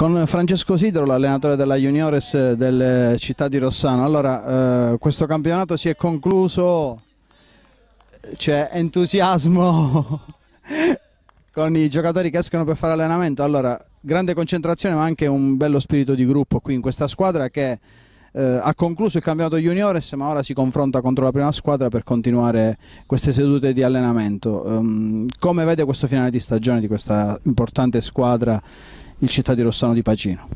con Francesco Sidro, l'allenatore della Juniores eh, del Città di Rossano. Allora, eh, questo campionato si è concluso, c'è entusiasmo con i giocatori che escono per fare allenamento. Allora, grande concentrazione ma anche un bello spirito di gruppo qui in questa squadra che eh, ha concluso il campionato juniores ma ora si confronta contro la prima squadra per continuare queste sedute di allenamento. Um, come vede questo finale di stagione di questa importante squadra, il città di Rossano di Pacino?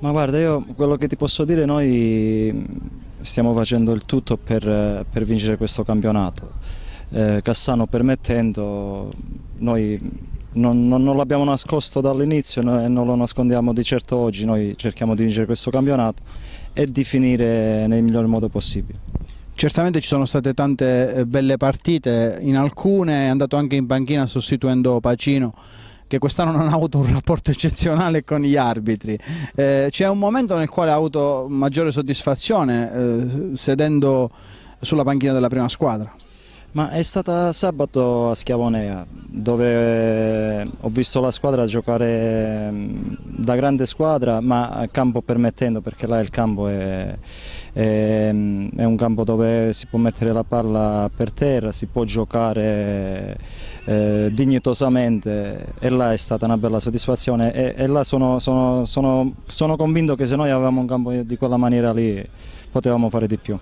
Ma guarda, io quello che ti posso dire, noi stiamo facendo il tutto per, per vincere questo campionato. Eh, Cassano permettendo, noi non, non, non l'abbiamo nascosto dall'inizio e non lo nascondiamo di certo oggi, noi cerchiamo di vincere questo campionato e di finire nel miglior modo possibile. Certamente ci sono state tante eh, belle partite, in alcune è andato anche in panchina sostituendo Pacino che quest'anno non ha avuto un rapporto eccezionale con gli arbitri. Eh, c'è un momento nel quale ha avuto maggiore soddisfazione eh, sedendo sulla panchina della prima squadra. Ma è stata sabato a Schiavonea dove eh, ho visto la squadra giocare mm, da grande squadra ma campo permettendo perché là il campo è, è, mm, è un campo dove si può mettere la palla per terra, si può giocare eh, dignitosamente e là è stata una bella soddisfazione e, e là sono, sono, sono, sono convinto che se noi avevamo un campo di quella maniera lì potevamo fare di più.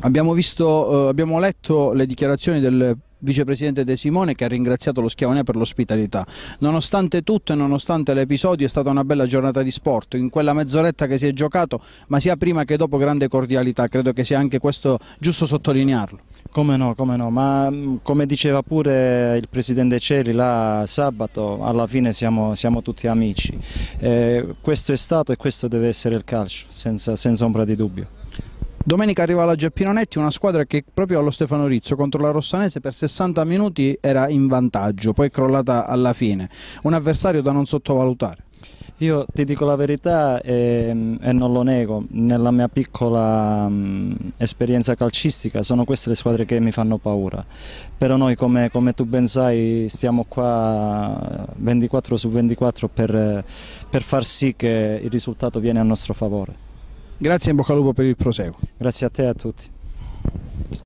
Abbiamo, visto, eh, abbiamo letto le dichiarazioni del vicepresidente De Simone che ha ringraziato lo Schiavone per l'ospitalità. Nonostante tutto e nonostante l'episodio è stata una bella giornata di sport, in quella mezz'oretta che si è giocato, ma sia prima che dopo grande cordialità, credo che sia anche questo giusto sottolinearlo. Come no, come no, ma mm, come diceva pure il presidente Celi là sabato, alla fine siamo, siamo tutti amici. Eh, questo è stato e questo deve essere il calcio, senza, senza ombra di dubbio. Domenica arriva la Geppino Netti, una squadra che proprio allo Stefano Rizzo contro la Rossanese per 60 minuti era in vantaggio, poi crollata alla fine. Un avversario da non sottovalutare. Io ti dico la verità e, e non lo nego, nella mia piccola mh, mm, esperienza calcistica sono queste le squadre che mi fanno paura, però noi come, come tu ben sai stiamo qua 24 su 24 per, per far sì che il risultato viene a nostro favore. Grazie e in bocca al lupo per il proseguo. Grazie a te e a tutti.